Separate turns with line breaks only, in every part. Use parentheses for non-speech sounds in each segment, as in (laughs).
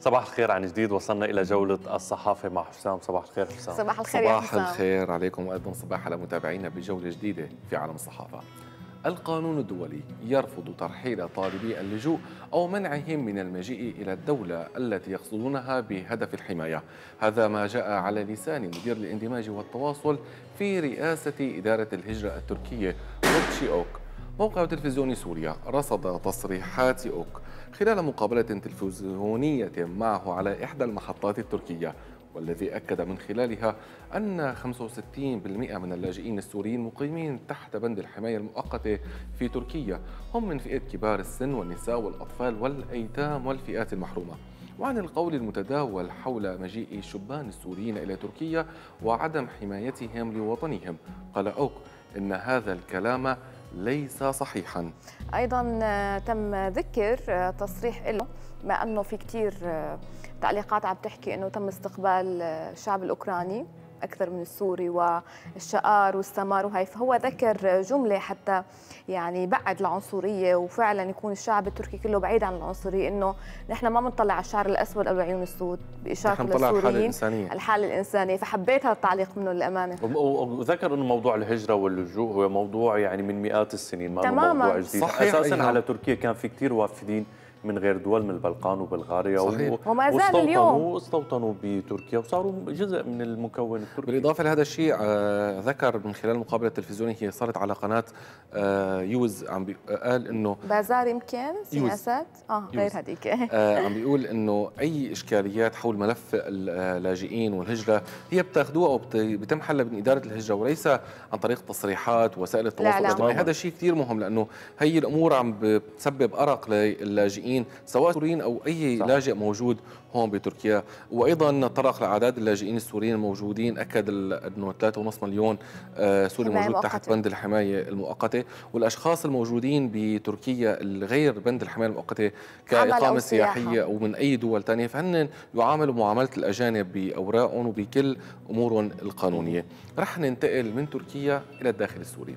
صباح الخير عن جديد وصلنا الى جوله الصحافه مع حسام صباح الخير حسام صباح الخير صباح يا حسام. الخير عليكم وايضا صباح على متابعينا
بجوله جديده في عالم الصحافه القانون الدولي يرفض ترحيل طالبي اللجوء او منعهم من المجيء الى الدوله التي يقصدونها بهدف الحمايه، هذا ما جاء على لسان مدير الاندماج والتواصل في رئاسه اداره الهجره التركيه روتشي اوك موقع تلفزيوني سوريا رصد تصريحات أوك خلال مقابلة تلفزيونية معه على إحدى المحطات التركية والذي أكد من خلالها أن 65% من اللاجئين السوريين مقيمين تحت بند الحماية المؤقتة في تركيا هم من فئة كبار السن والنساء والأطفال والأيتام والفئات المحرومة وعن القول المتداول حول مجيء الشبان السوريين إلى تركيا وعدم حمايتهم لوطنهم قال أوك إن هذا الكلام ليس صحيحا
أيضا آه، تم ذكر آه، تصريح له ما أنه في كثير آه، تعليقات عم تحكي أنه تم استقبال الشعب الأوكراني اكثر من السوري والشقار والسمار وهي فهو ذكر جمله حتى يعني بعد العنصريه وفعلا يكون الشعب التركي كله بعيد عن العنصريه انه نحن ما بنطلع على الشعر الاسود او العيون السود باشاره للسوريين الحاله الانسانيه فحبيت هذا التعليق منه للامانه
وذكر انه موضوع الهجره واللجوء هو موضوع يعني من مئات السنين ما تماما موضوع جديد اساسا على تركيا كان في كثير وافدين من غير دول من البلقان وبلغاريا صحيح. و... وما زال اليوم واستوطنوا بتركيا وصاروا جزء من المكون التركي بالاضافه لهذا الشيء آه، ذكر من خلال المقابله
التلفزيونيه هي صارت على قناه آه، يوز عم آه، قال انه
بازار يمكن
سياسات
اه غير هذيك عم
بيقول انه اي اشكاليات حول ملف اللاجئين والهجره هي بتاخذوها وبتم حلها من اداره الهجره وليس عن طريق تصريحات وسائل التواصل الاجتماعي هذا شيء كثير مهم لانه هي الامور عم بتسبب ارق للاجئين اللاجئين سواء سوريين او اي صح. لاجئ موجود هون بتركيا وايضا طرق لاعداد اللاجئين السوريين الموجودين اكد انه 3.5 مليون آه، سوري موجود مؤقتة. تحت بند الحمايه المؤقته والاشخاص الموجودين بتركيا الغير بند الحمايه المؤقته كاقامه سياحيه او من اي دول ثانيه فهن يعاملوا معامله الاجانب باوراقهم وبكل امورهم القانونيه رح ننتقل من تركيا الى الداخل السوري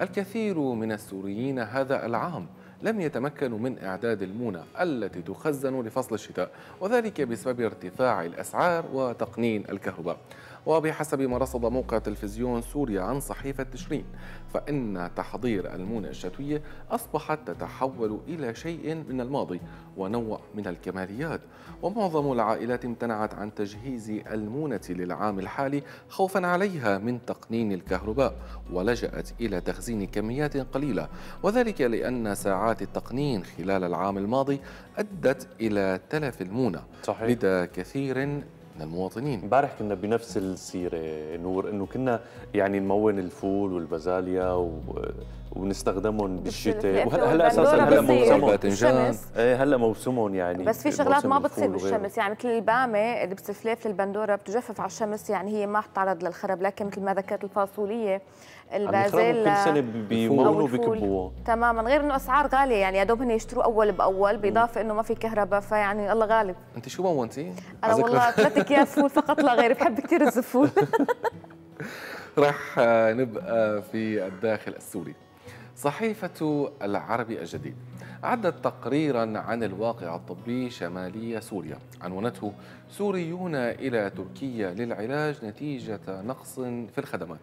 الكثير من السوريين هذا العام لم يتمكنوا من إعداد المونة التي تخزن لفصل الشتاء وذلك بسبب ارتفاع الأسعار وتقنين الكهرباء وبحسب ما رصد موقع تلفزيون سوريا عن صحيفة تشرين فإن تحضير المونة الشتوية أصبحت تتحول إلى شيء من الماضي ونوع من الكماليات ومعظم العائلات امتنعت عن تجهيز المونة للعام الحالي خوفا عليها من تقنين الكهرباء ولجأت إلى تخزين كميات قليلة وذلك لأن ساعات التقنين
خلال العام الماضي أدت إلى تلف المونة صحيح. لدى كثير احنا المواطنين امبارح كنا بنفس السيره نور انه كنا يعني نمون الفول والبازاليا و وبنستخدمهم بالشتاء وهلا اساسا هلا موسمهم باذنجان ايه هلا موسمهم يعني بس في شغلات ما بتصير بالشمس
يعني مثل البامه دبس الفليفله البندوره بتجفف على الشمس يعني هي ما بتتعرض للخرب لكن مثل ما ذكرت الفاصوليه يعني البازل كل سنه بيمونوا بكبوها تماما غير انه اسعار غاليه يعني يا دوب هن يشتروه اول باول باضافه انه ما في كهرباء فيعني الله غالب
انت شو مونتي؟ انا والله ثلاث
(laughs) اكياس فول فقط لا غير بحب كثير الزفول (laughs)
رح آه، نبقى في الداخل السوري صحيفة العربي الجديد أعدت تقريرا عن الواقع الطبي شمالي سوريا عنونته سوريون إلى تركيا للعلاج نتيجة نقص في الخدمات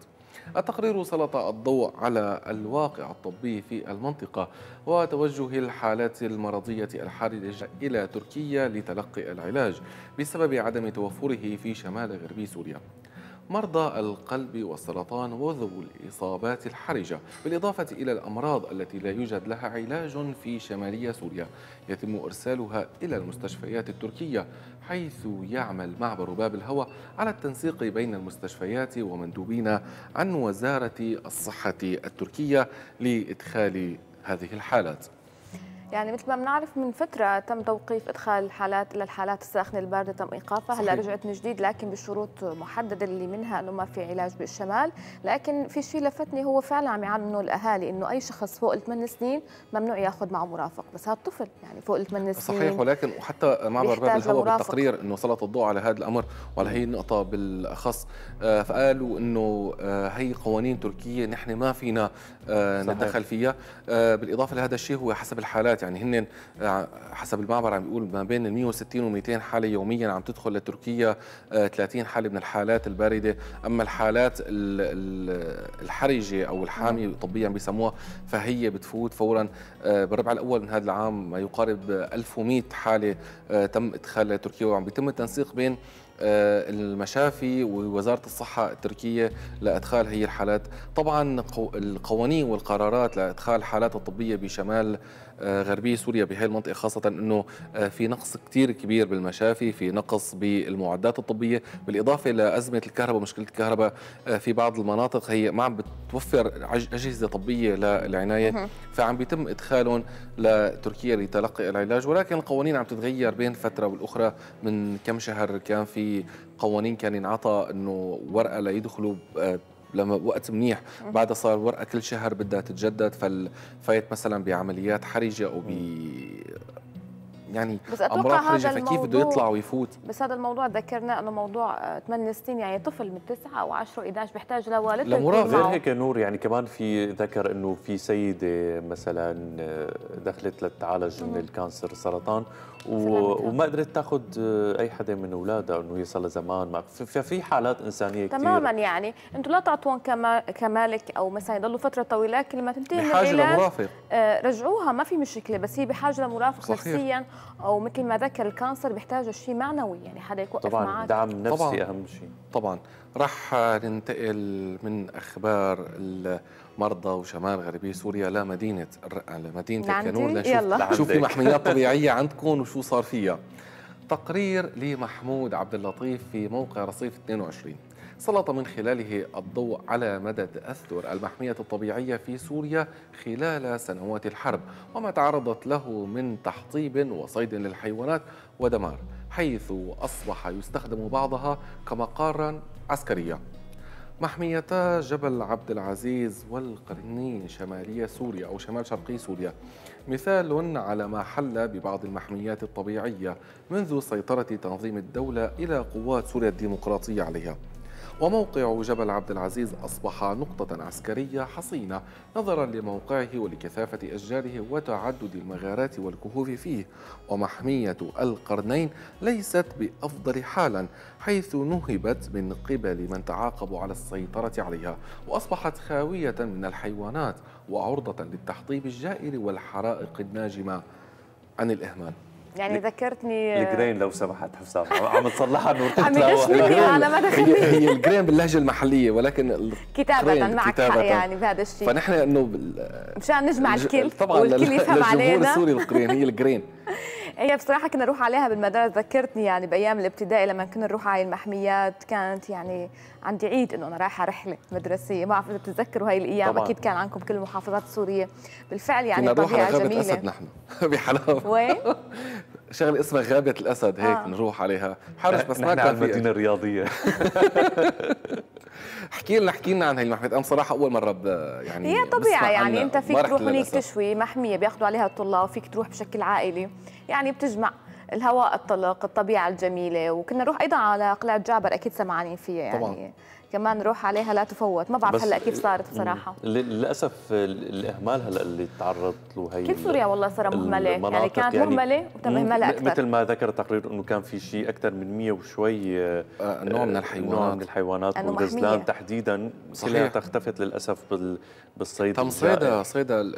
التقرير سلط الضوء على الواقع الطبي في المنطقة وتوجه الحالات المرضية الحاردة إلى تركيا لتلقي العلاج بسبب عدم توفره في شمال غربي سوريا مرضى القلب والسرطان وذو الإصابات الحرجة بالإضافة إلى الأمراض التي لا يوجد لها علاج في شمالية سوريا يتم إرسالها إلى المستشفيات التركية حيث يعمل معبر باب الهوى على التنسيق بين المستشفيات ومندوبين عن وزارة الصحة التركية لإدخال هذه الحالات
يعني مثل ما بنعرف من فترة تم توقيف إدخال الحالات إلى الحالات الساخنة الباردة تم إيقافها هلا رجعت من جديد لكن بشروط محددة اللي منها إنه ما في علاج بالشمال لكن في شيء لفتني هو فعلا عم يعانوا الأهالي إنه أي شخص فوق الثمان سنين ممنوع ياخذ معه مرافق بس هذا الطفل يعني فوق الثمان سنين صحيح
ولكن وحتى معبر باب الهواء بالتقرير إنه سلط الضوء على هذا الأمر وعلى هي النقطة بالأخص آه، فقالوا إنه آه، هي قوانين تركية نحن ما فينا آه، نتدخل فيها بالإضافة لهذا الشيء هو حسب الحالات الحالات يعني هن آه، حسب المعبر عم بيقول ما بين 160 و 200 حاله يوميا عم تدخل لتركيا 30 آه، حاله من الحالات البارده اما الحالات الحرجه او الحاميه نعم. طبيا بيسموها فهي بتفوت فورا آه، بالربع الاول من هذا العام ما يقارب 1100 حاله تم ادخالها لتركيا وعم بيتم التنسيق بين المشافي ووزاره الصحه التركيه لادخال هي الحالات طبعا القوانين والقرارات لادخال الحالات الطبيه بشمال آه، غربية سوريا بهي المنطقة خاصة أنه آه، في نقص كتير كبير بالمشافي في نقص بالمعدات الطبية بالإضافة لأزمة الكهرباء مشكلة الكهرباء آه، في بعض المناطق هي ما عم بتوفر أجهزة طبية للعناية فعم بيتم إدخالهم لتركيا لتلقي العلاج ولكن القوانين عم تتغير بين فترة والأخرى من كم شهر كان في قوانين كان ينعطى أنه ورقة ليدخلوا لما وقت منيح بعدها صار ورقه كل شهر بدها تتجدد فال... فايت مثلا بعمليات حرجه او يعني بس اتوقع هذا الموضوع بده يطلع ويفوت
بس هذا الموضوع ذكرناه انه موضوع 8 سنين يعني طفل من 9 او 10 11 بيحتاج لوالدته لمراقبه غير
هيك نور يعني كمان في ذكر انه في سيده مثلا آه، دخلت لتعالج من الكانسر السرطان و... وما قدرت تاخذ آه، اي حدا من اولادها انه هي صار زمان ما ففي حالات انسانيه كثير تماما
يعني انتم لا تعطون كما... كمالك او مثلا يضلوا فتره طويله لكن لما تنتهي من العلاج آه، رجعوها ما في مشكله بس هي بحاجه لمرافق نفسيا او مثل ما ذكر الكانسر بيحتاج شيء معنوي يعني حدا يكون طبعا دعم
نفسي طبعاً اهم شيء طبعا رح ننتقل من اخبار المرضى وشمال غربي سوريا لمدينه الرقه لمدينه الكانون لنشوف شو في محميات طبيعيه عندكم وشو صار فيها تقرير لمحمود عبد اللطيف في موقع رصيف 22 سلط من خلاله الضوء على مدى تأثر المحمية الطبيعية في سوريا خلال سنوات الحرب وما تعرضت له من تحطيب وصيد للحيوانات ودمار حيث أصبح يستخدم بعضها كمقارا عسكرية محميتا جبل عبد العزيز والقرنين شمالية سوريا أو شمال شرقي سوريا مثال على ما حل ببعض المحميات الطبيعية منذ سيطرة تنظيم الدولة إلى قوات سوريا الديمقراطية عليها وموقع جبل عبد العزيز أصبح نقطة عسكرية حصينة نظرا لموقعه ولكثافة أشجاره وتعدد المغارات والكهوف فيه ومحمية القرنين ليست بأفضل حالا حيث نهبت من قبل من تعاقبوا على السيطرة عليها وأصبحت خاوية من الحيوانات وعرضة للتحطيم الجائر والحرائق الناجمة عن الإهمال
يعني ذكرتني الجرين
لو سمحت حسام عم تصلحها نور عم يدشني على ما هي, هي الجرين باللهجه المحليه ولكن كتابة معك كتابة حق يعني
بهذا الشيء فنحن
انه مشان نجمع الكل طبعا والكل يفهم علينا الجمهور السوري القرين هي الجرين (laughs)
هي بصراحه كنا نروح عليها بالمدارس ذكرتني يعني بايام الابتدائي لما كنا نروح على المحميات كانت يعني عندي عيد انه انا رايحه رحله مدرسيه ما بعرف اذا بتتذكروا هاي الايام طبعا. اكيد كان عندكم كل المحافظات السوريه بالفعل يعني كنا نروح على جميله اسد نحن
بحلاوه (laughs) وين (laughs) شغله اسمها غابه الاسد هيك آه. نروح عليها حرش بس ما كان المدينه الرياضيه (laughs) احكي لنا احكي لنا عن هي المحميات انا صراحه اول مره ب... يعني هي طبيعه يعني انت فيك تروح هنيك تشوي
محميه بياخذوا عليها الطلاب فيك تروح بشكل عائلي يعني بتجمع الهواء الطلق الطبيعه الجميله وكنا نروح ايضا على قلعه جعبر اكيد سمعانين فيها يعني طبعا. كمان روح عليها لا تفوت ما بعرف هلا كيف صارت بصراحه
للاسف الاهمال هلا اللي تعرضت له هي كيف سوريا
والله صار مهمله يعني كانت يعني مهمله وتمهمله اكثر مثل
ما ذكر تقرير انه كان في شيء اكثر من 100 وشوي آه، آه، نوع من الحيوانات نوع من الحيوانات والغزلان تحديدا كلها اختفت للاسف بالصيد تم صيدا صيدا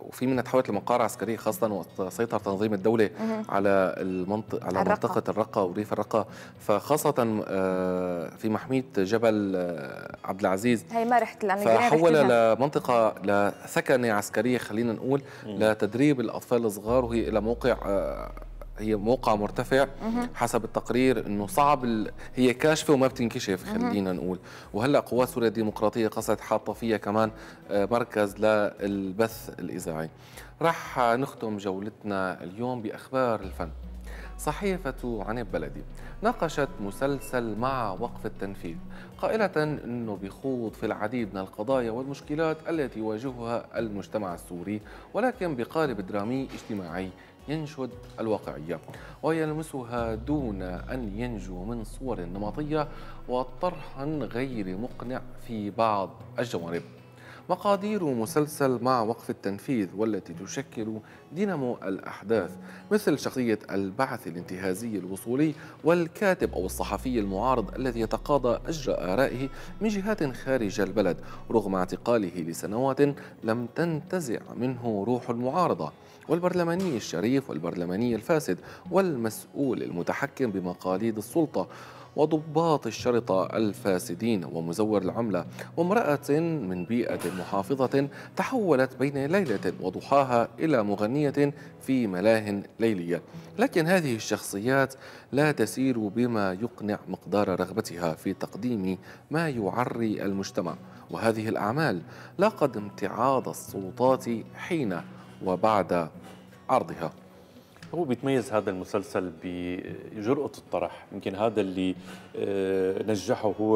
وفي منها تحولت لمقار عسكري خاصه وقت
سيطر تنظيم الدوله على المنطقه على الرقة. منطقه الرقه وريف الرقه فخاصه آه، في محميه جبل محل آه، عبد العزيز
هي ما رحت لأني فحول
لمنطقة لسكنة عسكرية خلينا نقول لتدريب الأطفال الصغار وهي إلى موقع آه، هي موقع مرتفع حسب التقرير انه صعب ال... هي كاشفه وما بتنكشف خلينا نقول وهلا قوات سوريا الديمقراطيه قصد حاطه فيها كمان آه، مركز للبث الاذاعي رح نختم جولتنا اليوم باخبار الفن صحيفة عن بلدي ناقشت مسلسل مع وقف التنفيذ قائلة أنه بيخوض في العديد من القضايا والمشكلات التي يواجهها المجتمع السوري ولكن بقالب درامي اجتماعي ينشد الواقعية ويلمسها دون أن ينجو من صور نمطية وطرح غير مقنع في بعض الجوانب مقادير مسلسل مع وقف التنفيذ والتي تشكل دينامو الأحداث مثل شخصية البعث الانتهازي الوصولي والكاتب أو الصحفي المعارض الذي يتقاضى أجر آرائه من جهات خارج البلد رغم اعتقاله لسنوات لم تنتزع منه روح المعارضة والبرلماني الشريف والبرلماني الفاسد والمسؤول المتحكم بمقاليد السلطة وضباط الشرطة الفاسدين ومزور العملة وامرأة من بيئة محافظة تحولت بين ليلة وضحاها إلى مغنية في ملاه ليلية لكن هذه الشخصيات لا تسير بما يقنع مقدار رغبتها في تقديم ما يعري المجتمع وهذه الأعمال
لقد امتعاض السلطات حين وبعد عرضها هو بيتميز هذا المسلسل بجرأة الطرح يمكن هذا اللي آه، نجحه هو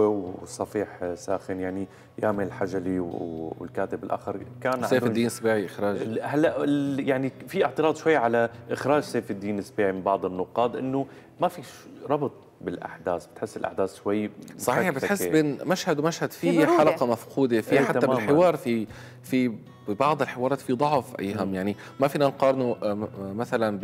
وصفيح ساخن يعني يامي الحجلي والكاتب الاخر كان سيف الدين سبيعي اخراج هلا يعني في اعتراض شوي على اخراج سيف الدين سبيعي من بعض النقاد انه ما في ربط بالاحداث بتحس الاحداث شوي صحيح بتحس بين
مشهد ومشهد في حلقه مفقوده في إيه، حتى بالحوار في في ببعض الحوارات في ضعف ايهم يعني ما فينا نقارنه آه، آه، مثلا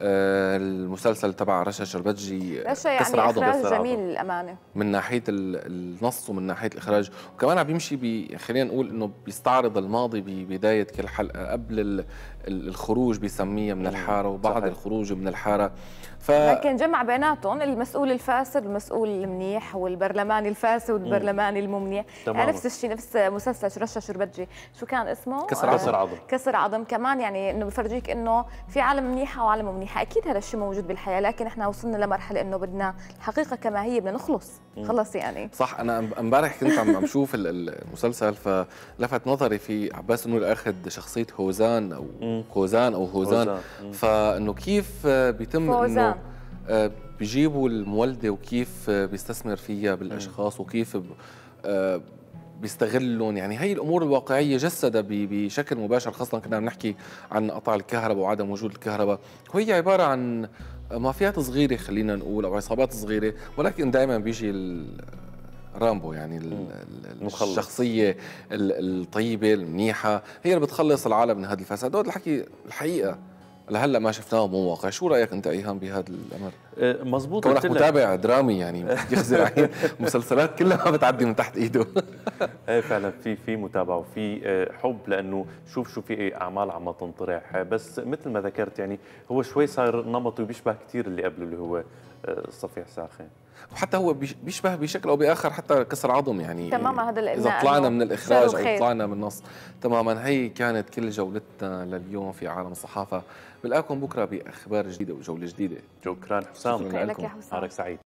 بالمسلسل آه، تبع رشا شربتجي رشا يعني كسر عضو اخراج جميل الامانه من ناحيه النص ومن ناحيه الاخراج وكمان عم بيمشي بي خلينا نقول انه بيستعرض الماضي ببدايه كل حلقه قبل الخروج بيسميه من الحاره وبعد صحيح. الخروج من الحاره ف... لكن
جمع بيناتهم المسؤول الفاسد والمسؤول المنيح والبرلماني الفاسد والبرلماني الممنيح يعني نفس الشيء نفس مسلسل رشا شربتجي شو كان اسمه اسمه كسر كسر عظم كسر عظم كمان يعني انه بفرجيك انه في عالم منيحه وعالم منيحه اكيد هذا الشيء موجود بالحياه لكن احنا وصلنا لمرحله انه بدنا الحقيقه كما هي بدنا نخلص خلص يعني
صح انا امبارح كنت عم بشوف المسلسل فلفت نظري في عباس انه اخذ شخصيه هوزان او كوزان او هوزان فانه كيف آه، بيتم انه آه، بيجيبوا المولده وكيف آه، بيستثمر فيها بالاشخاص وكيف بيستغلهم يعني هي الامور الواقعيه جسدها بشكل مباشر خاصه كنا عم نحكي عن قطع الكهرباء وعدم وجود الكهرباء وهي عباره عن مافيات صغيره خلينا نقول او عصابات صغيره ولكن دائما بيجي رامبو يعني المخلص. الشخصية الطيبة المنيحة هي اللي بتخلص العالم من هذا الفساد هذا الحكي الحقيقة لهلا ما شفناه واقع شو رايك انت ايهام بهذا الامر
آه، مزبوط كونك متابع
درامي يعني
يخزي العين (laughs) مسلسلات كلها ما بتعدي من تحت ايده (laughs) ايه فعلا في في متابعه وفي آه، حب لانه شوف شو في اعمال عم تنطرح بس مثل ما ذكرت يعني هو شوي صار نمطي وبيشبه كثير اللي قبله اللي هو آه، صفيح ساخن وحتى هو بيشبه بشكل او باخر حتى كسر عظم يعني تماما
هذا اذا طلعنا من الاخراج او طلعنا
من النص تماما هي كانت كل جولتنا لليوم في عالم الصحافه بلاقاكم بكره باخبار جديده وجوله جديده شكرا حسام شكرا لك يا حسام سعيد